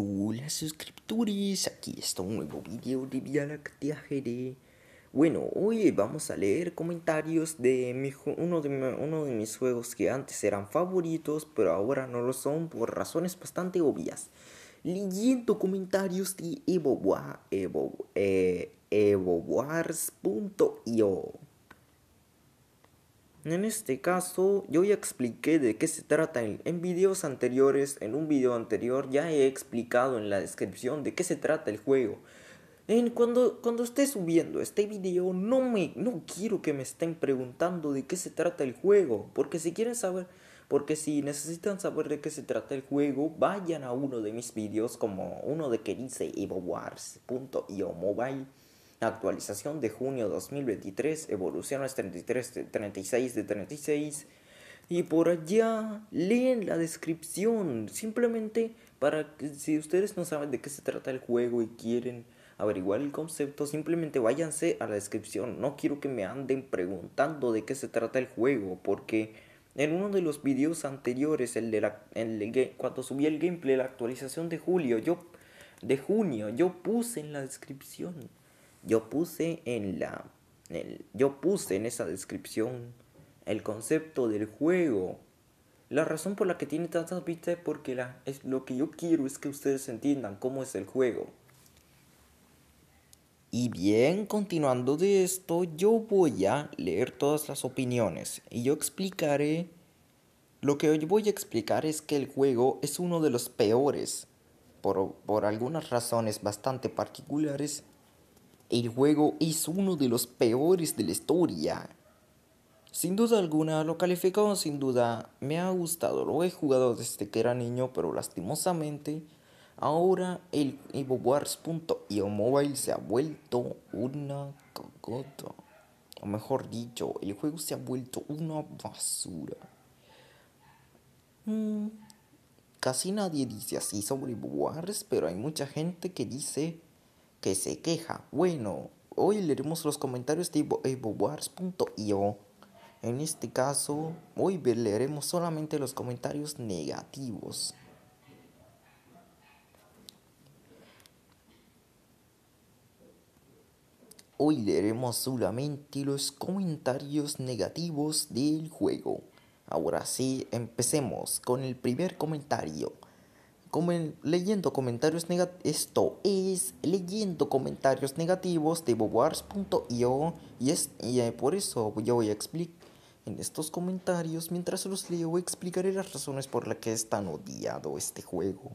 Hola suscriptores, aquí está un nuevo video de de. Bueno, hoy vamos a leer comentarios de, mi, uno, de uno de mis juegos que antes eran favoritos, pero ahora no lo son por razones bastante obvias. Leyendo comentarios de Evowars.io en este caso, yo ya expliqué de qué se trata en, videos anteriores, en un video anterior ya he explicado en la descripción de qué se trata el juego. En cuando, cuando esté subiendo este video, no, me, no quiero que me estén preguntando de qué se trata el juego, porque si quieren saber, porque si necesitan saber de qué se trata el juego, vayan a uno de mis videos como uno de que dice EvoWars.io Mobile actualización de junio 2023, evoluciones 33 de 36 de 36. Y por allá, leen la descripción. Simplemente para que si ustedes no saben de qué se trata el juego y quieren averiguar el concepto, simplemente váyanse a la descripción. No quiero que me anden preguntando de qué se trata el juego, porque en uno de los videos anteriores, el de la, cuando subí el gameplay, la actualización de julio, yo de junio, yo puse en la descripción yo puse en la. yo puse en esa descripción el concepto del juego. La razón por la que tiene tantas vistas es porque la, es, lo que yo quiero es que ustedes entiendan cómo es el juego. Y bien, continuando de esto, yo voy a leer todas las opiniones y yo explicaré... Lo que hoy voy a explicar es que el juego es uno de los peores, por, por algunas razones bastante particulares, el juego es uno de los peores de la historia. Sin duda alguna, lo calificado sin duda, me ha gustado, lo he jugado desde que era niño, pero lastimosamente, ahora el EvoWars.io Mobile se ha vuelto una cagota. O mejor dicho, el juego se ha vuelto una basura. Mm, casi nadie dice así sobre EvoWars, pero hay mucha gente que dice que se queja. Bueno, hoy leeremos los comentarios de evoWars.io. En este caso, hoy leeremos solamente los comentarios negativos. Hoy leeremos solamente los comentarios negativos del juego. Ahora sí, empecemos con el primer comentario como leyendo comentarios negativos, esto es leyendo comentarios negativos de Boboars.io y es y, eh, por eso yo voy a explicar en estos comentarios, mientras los leo, explicaré las razones por las que es tan odiado este juego.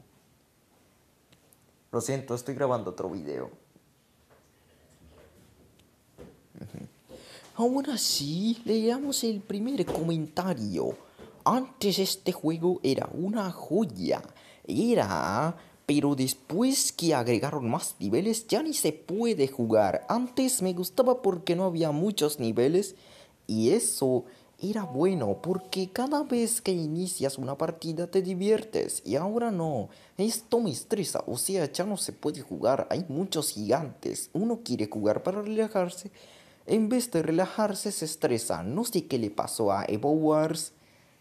Lo siento, estoy grabando otro video. Aún así, leamos el primer comentario. Antes este juego era una joya era, pero después que agregaron más niveles ya ni se puede jugar. Antes me gustaba porque no había muchos niveles y eso era bueno porque cada vez que inicias una partida te diviertes y ahora no. Esto me estresa, o sea, ya no se puede jugar, hay muchos gigantes. Uno quiere jugar para relajarse, en vez de relajarse se estresa. No sé qué le pasó a Evo Wars.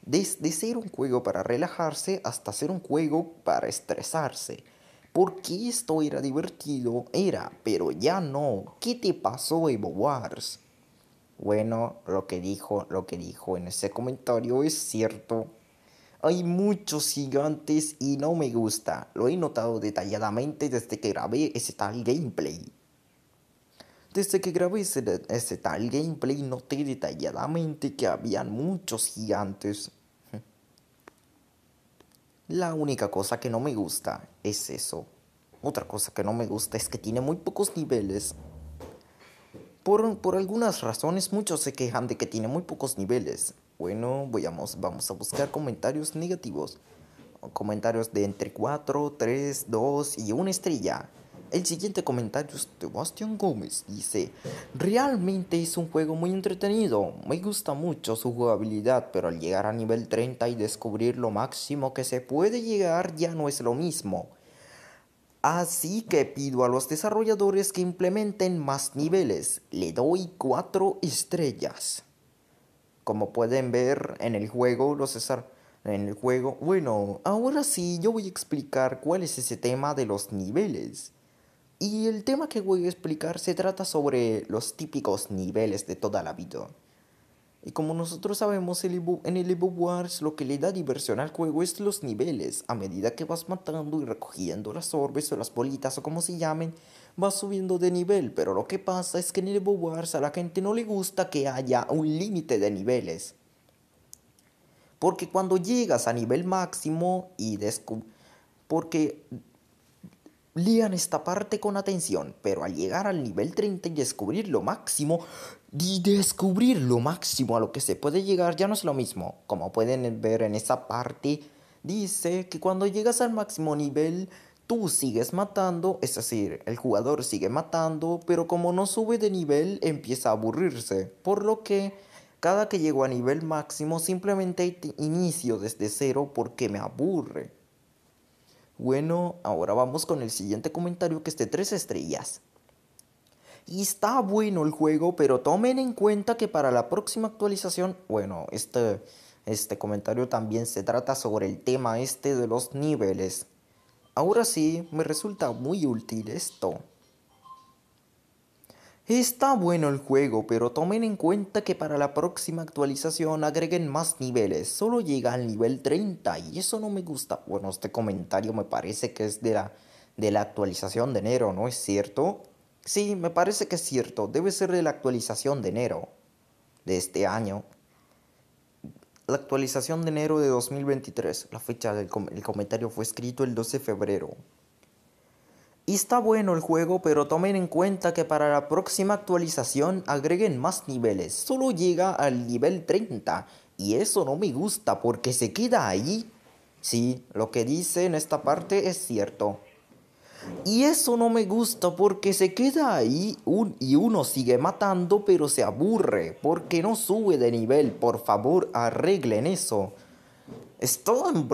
Desde ser un juego para relajarse hasta ser un juego para estresarse. Porque esto era divertido, era, pero ya no. ¿Qué te pasó, Evo Wars? Bueno, lo que dijo, lo que dijo en ese comentario es cierto. Hay muchos gigantes y no me gusta. Lo he notado detalladamente desde que grabé ese tal gameplay. Desde que grabé ese, tal gameplay noté detalladamente que habían muchos gigantes. La única cosa que no me gusta es eso. Otra cosa que no me gusta es que tiene muy pocos niveles. Por, algunas razones muchos se quejan de que tiene muy pocos niveles. Bueno, vamos, vamos a buscar comentarios negativos. Comentarios de entre 4, 3, 2 y 1 estrella. El siguiente comentario es de Bastian Gómez. Dice, realmente es un juego muy entretenido. Me gusta mucho su jugabilidad, pero al llegar a nivel 30 y descubrir lo máximo que se puede llegar ya no es lo mismo. Así que pido a los desarrolladores que implementen más niveles. Le doy 4 estrellas. Como pueden ver en el juego, los en el juego, bueno, ahora sí yo voy a explicar cuál es ese tema de los niveles. Y el tema que voy a explicar se trata sobre los típicos niveles de toda la vida. Y como nosotros sabemos en el Evo Wars lo que le da diversión al juego es los niveles. A medida que vas matando y recogiendo las orbes o las bolitas o como se llamen, vas subiendo de nivel. Pero lo que pasa es que en el Evo Wars a la gente no le gusta que haya un límite de niveles. Porque cuando llegas a nivel máximo y descubres... Porque Lean esta parte con atención, pero al llegar al nivel 30 y descubrir lo máximo, y descubrir lo máximo a lo que se puede llegar ya no es lo mismo. Como pueden ver en esa parte, dice que cuando llegas al máximo nivel, tú sigues matando, es decir, el jugador sigue matando, pero como no sube de nivel, empieza a aburrirse. Por lo que cada que llego a nivel máximo, simplemente inicio desde cero porque me aburre. Bueno, ahora vamos con el siguiente comentario que esté tres estrellas. Y está bueno el juego, pero tomen en cuenta que para la próxima actualización, bueno, este, este comentario también se trata sobre el tema este de los niveles. Ahora sí, me resulta muy útil esto. Está bueno el juego, pero tomen en cuenta que para la próxima actualización agreguen más niveles. Solo llega al nivel 30 y eso no me gusta. Bueno, este comentario me parece que es de la, de la actualización de enero, ¿no es cierto? Sí, me parece que es cierto. Debe ser de la actualización de enero de este año. La actualización de enero de 2023. La fecha del el comentario fue escrito el 12 de febrero. Y está bueno el juego, pero tomen en cuenta que para la próxima actualización agreguen más niveles. Solo llega al nivel 30. Y eso no me gusta porque se queda ahí. Sí, lo que dice en esta parte es cierto. Y eso no me gusta porque se queda ahí y uno sigue matando pero se aburre porque no sube de nivel. Por favor, arreglen eso. están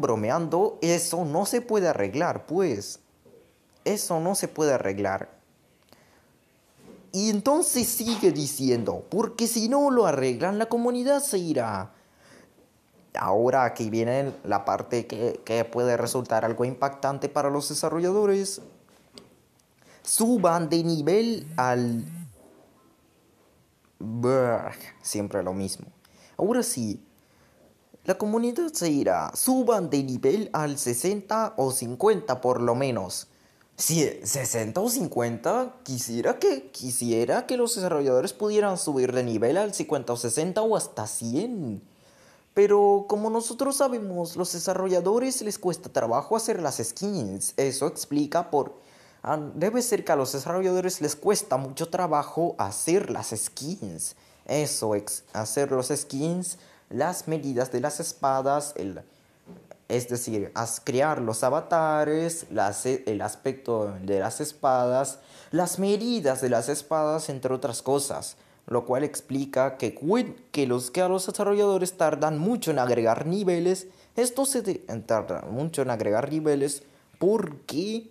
bromeando, eso no se puede arreglar, pues. Eso no se puede arreglar. Y entonces sigue diciendo, porque si no lo arreglan, la comunidad se irá. Ahora aquí viene la parte que, puede resultar algo impactante para los desarrolladores. Suban de nivel al... siempre lo mismo. Ahora sí, la comunidad se irá. Suban de nivel al 60 o 50 por lo menos si 60 o 50, quisiera que, quisiera que los desarrolladores pudieran subir de nivel al 50 o 60 o hasta 100. Pero como nosotros sabemos, los desarrolladores les cuesta trabajo hacer las skins. Eso explica por... Ah, debe ser que a los desarrolladores les cuesta mucho trabajo hacer las skins. Eso, hacer los skins, las medidas de las espadas, el es decir, crear los avatares, eh, el aspecto de las espadas, las medidas de las espadas, entre otras cosas, lo cual explica que, que los, que a los desarrolladores tardan mucho en agregar niveles, esto se tarda mucho en agregar niveles porque,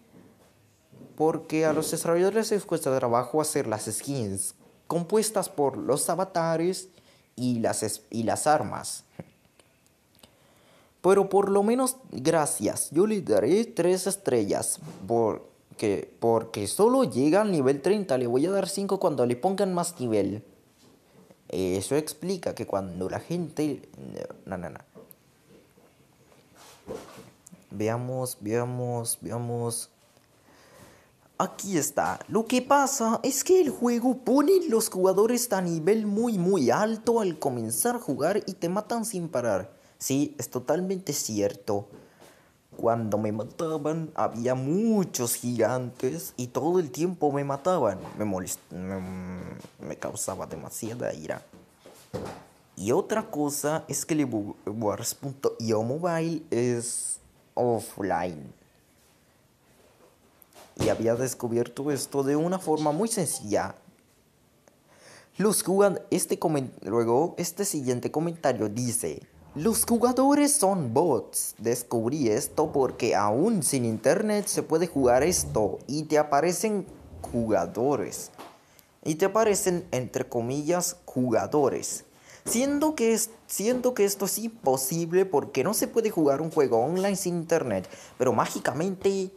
porque a los desarrolladores les cuesta trabajo hacer las skins compuestas por los avatares y las, y las armas. Pero por lo menos gracias, yo le daré 3 estrellas. Porque, porque solo llega al nivel 30, le voy a dar 5 cuando le pongan más nivel. Eso explica que cuando la gente... No, no, no. Veamos, veamos, veamos. Aquí está. Lo que pasa es que el juego pone los jugadores a nivel muy muy alto al comenzar a jugar y te matan sin parar. Sí, es totalmente cierto. Cuando me mataban había muchos gigantes y todo el tiempo me mataban. Me, me, causaba demasiada ira. Y otra cosa es que el Wars.io Mobile es offline. Y había descubierto esto de una forma muy sencilla. Los este luego este siguiente comentario dice, los jugadores son bots. Descubrí esto porque aún sin internet se puede jugar esto y te aparecen jugadores. Y te aparecen entre comillas jugadores. Siendo que, es, siento que esto es imposible porque no se puede jugar un juego online sin internet. Pero mágicamente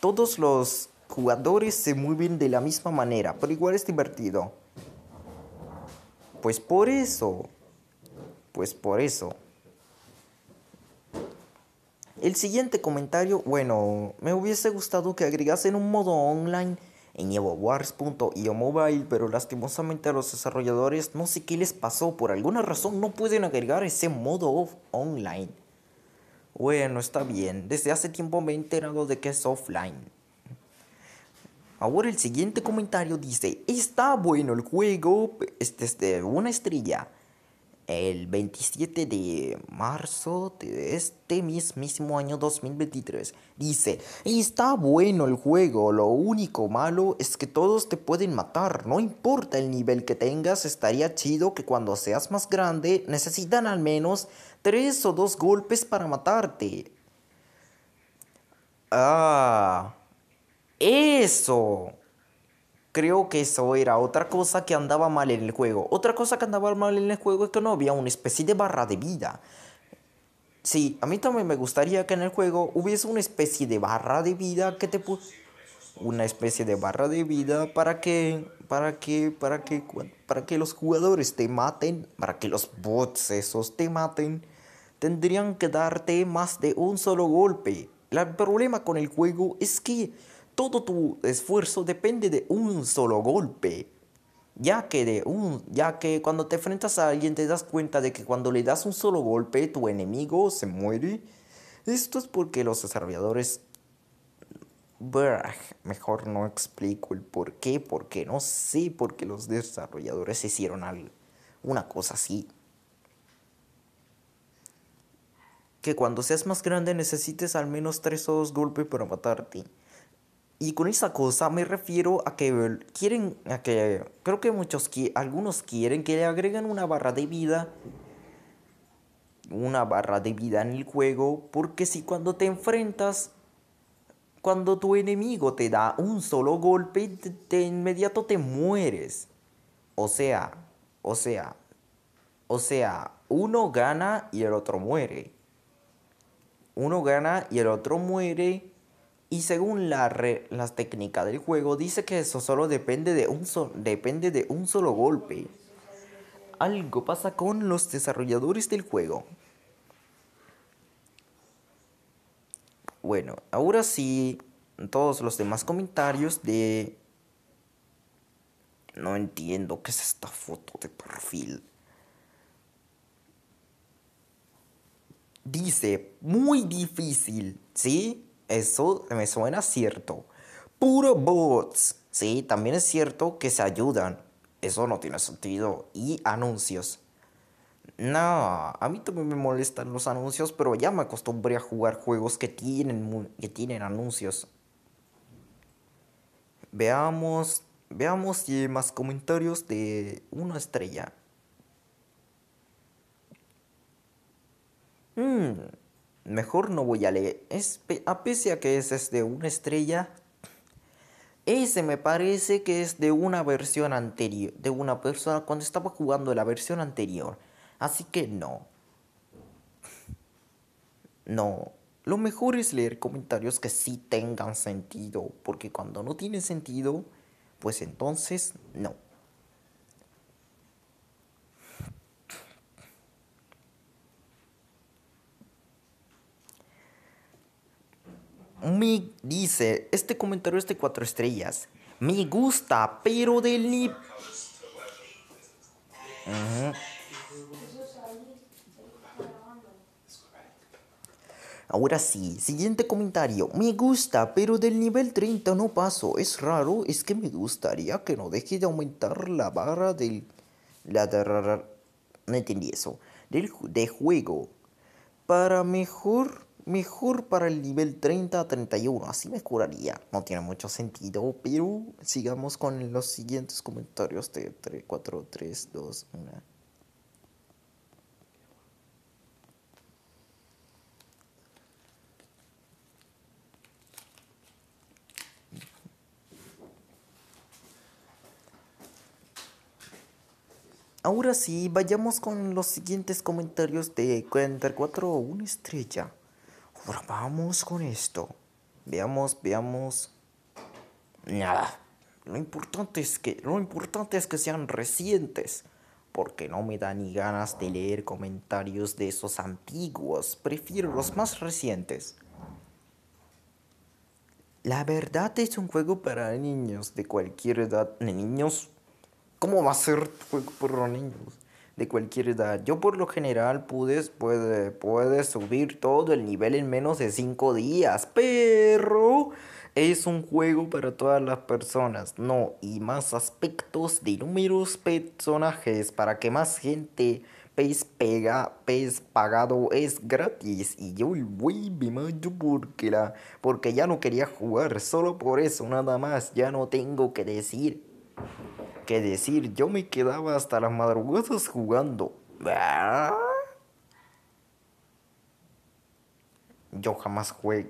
todos los jugadores se mueven de la misma manera. Pero igual es divertido. Pues por eso pues por eso. El siguiente comentario, bueno, me hubiese gustado que agregasen un modo online en EvoWars.io Mobile, pero lastimosamente a los desarrolladores no sé qué les pasó, por alguna razón no pueden agregar ese modo online. Bueno, está bien, desde hace tiempo me he enterado de que es offline. Ahora el siguiente comentario dice, está bueno el juego, este es este, una estrella el 27 de marzo de este mismísimo año 2023. Dice, está bueno el juego, lo único malo es que todos te pueden matar, no importa el nivel que tengas, estaría chido que cuando seas más grande necesitan al menos tres o dos golpes para matarte. Ah, eso. Creo que eso era otra cosa que andaba mal en el juego. Otra cosa que andaba mal en el juego es que no había una especie de barra de vida. Sí, a mí también me gustaría que en el juego hubiese una especie de barra de vida que te una especie de barra de vida para que para que para que para que los jugadores te maten, para que los bots esos te maten, tendrían que darte más de un solo golpe. El problema con el juego es que todo tu esfuerzo depende de un solo golpe. Ya que, de un, ya que cuando te enfrentas a alguien te das cuenta de que cuando le das un solo golpe tu enemigo se muere. Esto es porque los desarrolladores... mejor no explico el por qué, porque no sé por qué los desarrolladores hicieron una cosa así. Que cuando seas más grande necesites al menos tres o dos golpes para matarte. Y con esa cosa me refiero a que quieren, a que creo que muchos, algunos quieren que le agreguen una barra de vida, una barra de vida en el juego, porque si cuando te enfrentas, cuando tu enemigo te da un solo golpe, de, de inmediato te mueres. O sea, o sea, o sea, uno gana y el otro muere. Uno gana y el otro muere y según la técnica del juego, dice que eso solo depende de, un depende de un solo golpe. Algo pasa con los desarrolladores del juego. Bueno, ahora sí, todos los demás comentarios de... No entiendo qué es esta foto de perfil. Dice, muy difícil, ¿sí? eso me suena cierto. Puro bots. Sí, también es cierto que se ayudan. Eso no tiene sentido. Y anuncios. No, a mí también me molestan los anuncios, pero ya me acostumbré a jugar juegos que tienen, que tienen anuncios. Veamos, veamos si hay más comentarios de una estrella. mejor no voy a leer. Es, a que ese es de una estrella, ese me parece que es de una versión anterior, de una persona cuando estaba jugando la versión anterior. Así que no. No. Lo mejor es leer comentarios que sí tengan sentido, porque cuando no tienen sentido, pues entonces no. Me dice, este comentario es de cuatro estrellas. Me gusta, pero del nivel Ahora sí, siguiente comentario. Me gusta, pero del nivel 30 no paso. Es raro, es que me gustaría que no deje de aumentar la barra del... La No entendí eso. Del, de juego. Para mejor Mejor para el nivel 30 a 31, así me curaría. No tiene mucho sentido, pero sigamos con los siguientes comentarios de 3, 4, 3, 2, 1. Ahora sí, vayamos con los siguientes comentarios de 4, una estrella vamos con esto. Veamos, veamos. Nada. Lo importante es que, lo importante es que sean recientes. Porque no me da ni ganas de leer comentarios de esos antiguos. Prefiero los más recientes. La verdad es un juego para niños de cualquier edad. ¿Niños? ¿Cómo va a ser un juego para niños? de cualquier edad. Yo por lo general pude, puede, subir todo el nivel en menos de 5 días, pero es un juego para todas las personas, no, y más aspectos de números, personajes, para que más gente pez pega, pez pagado es gratis y yo voy mayo porque porque ya no quería jugar, solo por eso nada más, ya no tengo que decir que decir, yo me quedaba hasta las madrugadas jugando. ¿Ah? Yo jamás juego,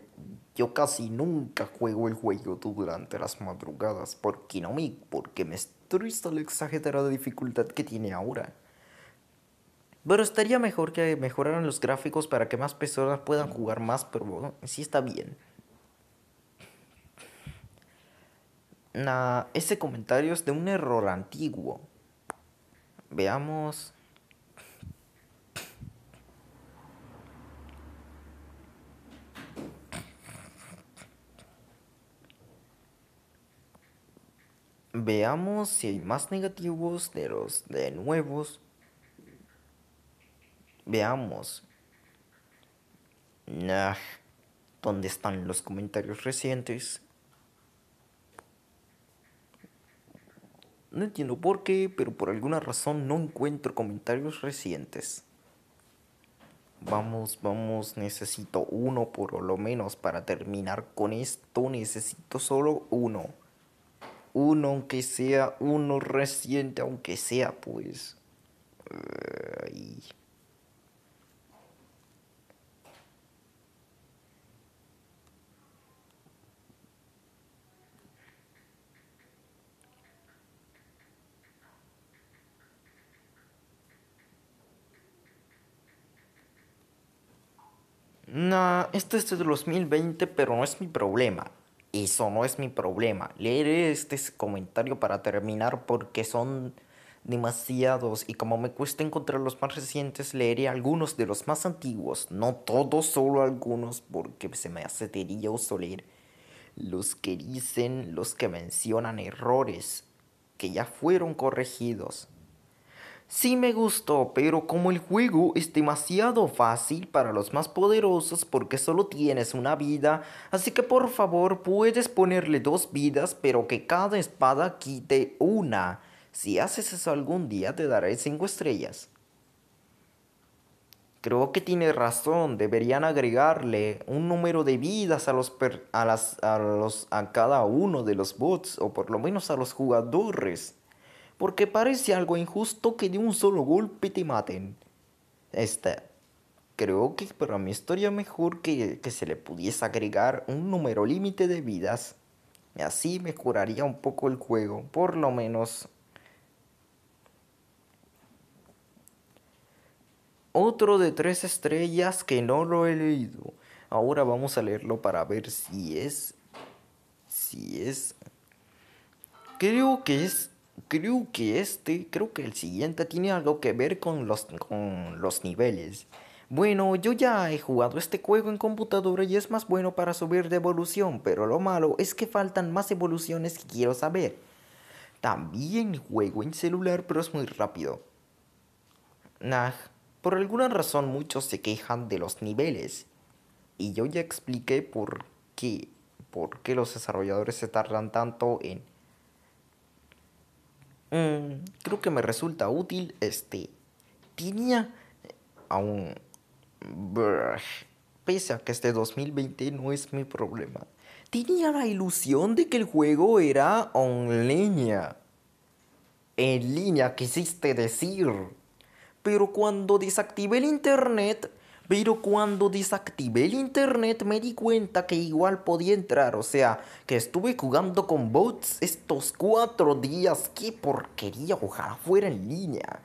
yo casi nunca juego el juego durante las madrugadas, qué no me, porque me estresa la exagerada dificultad que tiene ahora. Pero estaría mejor que mejoraran los gráficos para que más personas puedan jugar más, pero bueno, sí está bien. Nah, ese comentario es de un error antiguo. Veamos. Veamos si hay más negativos de los de nuevos. Veamos. Nah, ¿dónde están los comentarios recientes? No entiendo por qué, pero por alguna razón no encuentro comentarios recientes. Vamos, vamos, necesito uno por lo menos para terminar con esto. Necesito solo uno. Uno, aunque sea uno reciente, aunque sea pues... Eh, este es de 2020, pero no es mi problema. Eso no es mi problema. Leeré este comentario para terminar porque son demasiados y como me cuesta encontrar los más recientes, leeré algunos de los más antiguos. No todos, solo algunos, porque se me hace tedioso leer los que dicen, los que mencionan errores que ya fueron corregidos. Sí me gustó, pero como el juego es demasiado fácil para los más poderosos porque solo tienes una vida, así que por favor puedes ponerle dos vidas pero que cada espada quite una. Si haces eso algún día te daré 5 estrellas. Creo que tiene razón, deberían agregarle un número de vidas a, los a, los, a cada uno de los bots o por lo menos a los jugadores porque parece algo injusto que de un solo golpe te maten. Este. creo que para mi historia mejor que, que se le pudiese agregar un número límite de vidas. Así mejoraría un poco el juego, por lo menos. Otro de tres estrellas que no lo he leído. Ahora vamos a leerlo para ver si es... Si es... Creo que es creo que este, creo que el siguiente tiene algo que ver con los, con los niveles. Bueno, yo ya he jugado este juego en computadora y es más bueno para subir de evolución, pero lo malo es que faltan más evoluciones que quiero saber. También juego en celular, pero es muy rápido. Nah, por alguna razón muchos se quejan de los niveles. Y yo ya expliqué por qué, por qué los desarrolladores se tardan tanto en creo que me resulta útil, este, tenía aún, pese a que este 2020 no es mi problema, tenía la ilusión de que el juego era en línea. En línea quisiste decir. Pero cuando desactivé el internet, pero cuando desactivé el internet me di cuenta que igual podía entrar. O sea, que estuve jugando con bots estos cuatro días. ¡Qué porquería! Ojalá fuera en línea.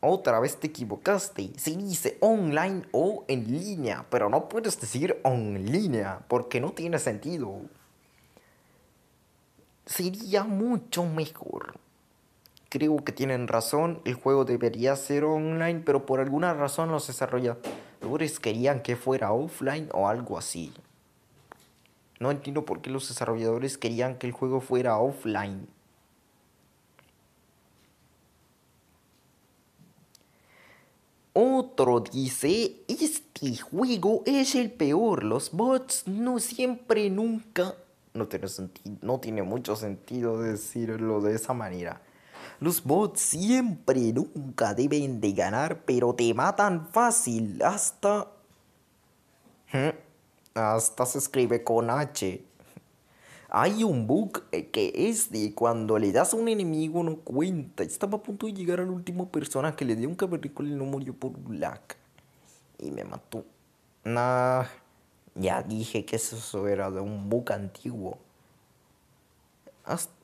Otra vez te equivocaste. Se dice online o en línea, pero no puedes decir en línea porque no tiene sentido. Sería mucho mejor creo que tienen razón, el juego debería ser online, pero por alguna razón los desarrolladores querían que fuera offline o algo así. No entiendo por qué los desarrolladores querían que el juego fuera offline. Otro dice, este juego es el peor, los bots no siempre, nunca... No tiene, no tiene mucho sentido decirlo de esa manera. Los bots siempre, nunca deben de ganar, pero te matan fácil. Hasta... ¿eh? Hasta se escribe con H. Hay un bug que es de cuando le das a un enemigo no cuenta. Estaba a punto de llegar al último que le dio un cavernícola y no murió por un lag. Y me mató. Nah, ya dije que eso era de un bug antiguo.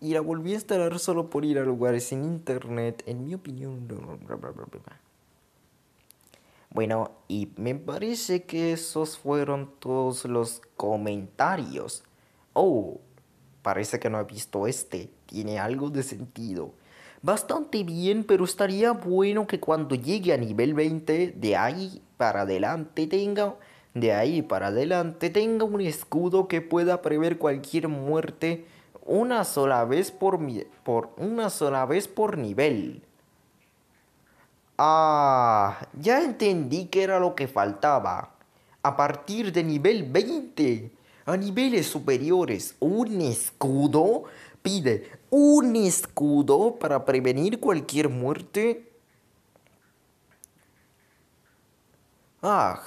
Y la volví a instalar solo por ir a lugares sin internet, en mi opinión. bueno, y me parece que esos fueron todos los comentarios. Oh, parece que no he visto este. Tiene algo de sentido. Bastante bien, pero estaría bueno que cuando llegue a nivel 20, de ahí para adelante tenga de ahí para adelante tenga un escudo que pueda prever cualquier muerte una sola vez por, por una sola vez por nivel. Ah, ya entendí que era lo que faltaba. A partir de nivel 20 a niveles superiores, un escudo pide un escudo para prevenir cualquier muerte. Ah,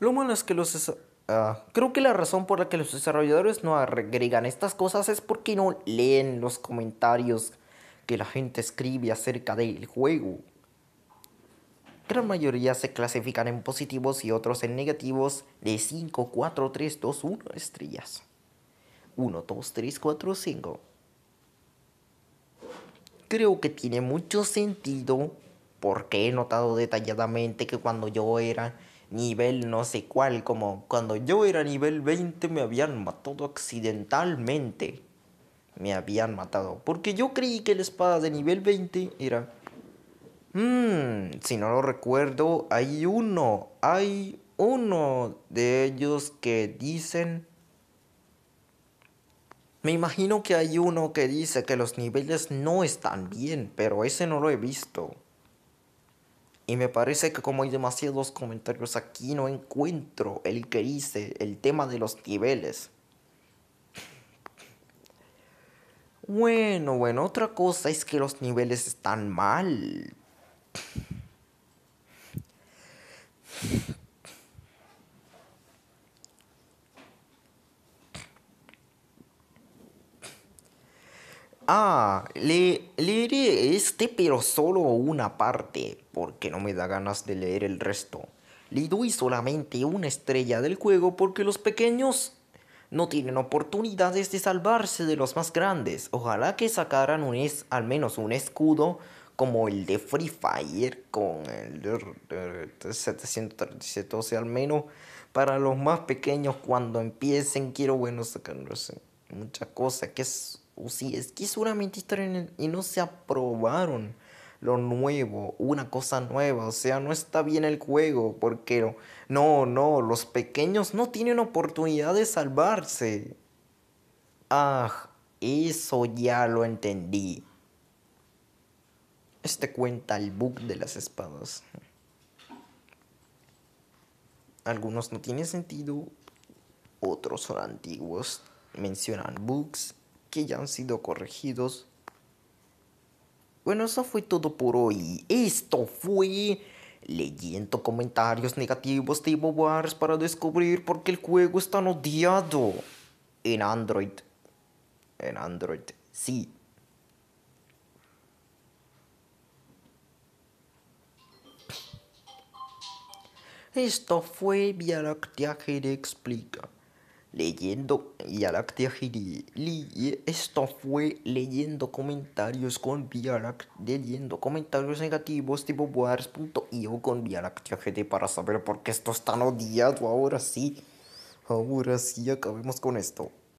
lo malo es que los Ah, creo que la razón por la que los desarrolladores no agregan estas cosas es porque no leen los comentarios que la gente escribe acerca del juego. Gran mayoría se clasifican en positivos y otros en negativos de 5, 4, 3, 2, 1 estrellas. 1, 2, 3, 4, 5. Creo que tiene mucho sentido porque he notado detalladamente que cuando yo era nivel no sé cuál, como cuando yo era nivel 20 me habían matado accidentalmente. Me habían matado. Porque yo creí que la espada de nivel 20 era... Mmm, si no lo recuerdo, hay uno, hay uno de ellos que dicen... Me imagino que hay uno que dice que los niveles no están bien, pero ese no lo he visto. Y me parece que como hay demasiados comentarios aquí, no encuentro el que hice, el tema de los niveles. Bueno, bueno, otra cosa es que los niveles están mal. Ah, le leeré este, pero solo una parte porque no me da ganas de leer el resto. Le doy solamente una estrella del juego porque los pequeños no tienen oportunidades de salvarse de los más grandes. Ojalá que sacaran un al menos un escudo como el de Free Fire con el 737, o al menos para los más pequeños cuando empiecen, quiero, bueno, sacar muchas cosas que es, que solamente y no se aprobaron lo nuevo, una cosa nueva, o sea, no está bien el juego, porque no, no, los pequeños no tienen oportunidad de salvarse. Ah, eso ya lo entendí. Este cuenta el bug de las espadas. Algunos no tienen sentido, otros son antiguos. Mencionan bugs que ya han sido corregidos bueno, eso fue todo por hoy. Esto fue leyendo comentarios negativos de Evo para descubrir por qué el juego es tan odiado en Android. En Android, sí. Esto fue le Explica leyendo y Esto fue leyendo comentarios con Vialactia, leyendo comentarios negativos tipo wars.io con GD para saber por qué esto es tan odiado. Ahora sí, ahora sí, acabemos con esto.